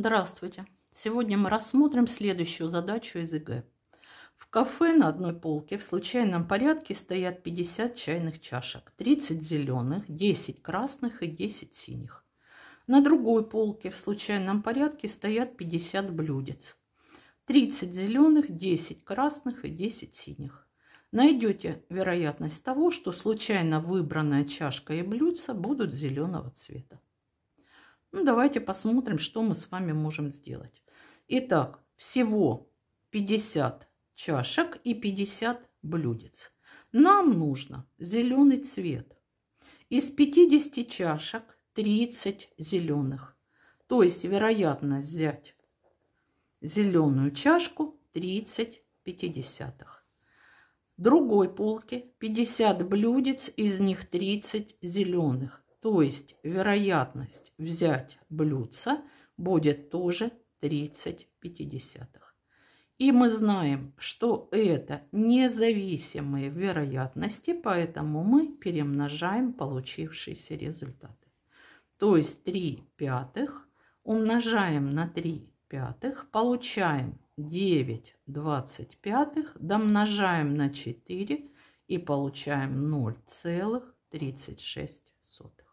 Здравствуйте! Сегодня мы рассмотрим следующую задачу из ЕГЭ. В кафе на одной полке в случайном порядке стоят 50 чайных чашек, 30 зеленых, 10 красных и 10 синих. На другой полке в случайном порядке стоят 50 блюдец, 30 зеленых, 10 красных и 10 синих. Найдете вероятность того, что случайно выбранная чашка и блюдца будут зеленого цвета. Ну, давайте посмотрим, что мы с вами можем сделать. Итак, всего 50 чашек и 50 блюдец. Нам нужно зеленый цвет. Из 50 чашек 30 зеленых. То есть, вероятно, взять зеленую чашку 30 пятидесятых. Другой полки 50 блюдец, из них 30 зеленых. То есть вероятность взять блюдца будет тоже 30-50. И мы знаем, что это независимые вероятности, поэтому мы перемножаем получившиеся результаты. То есть 3 пятых умножаем на 3 пятых, получаем 9 пятых, домножаем на 4 и получаем 0,36.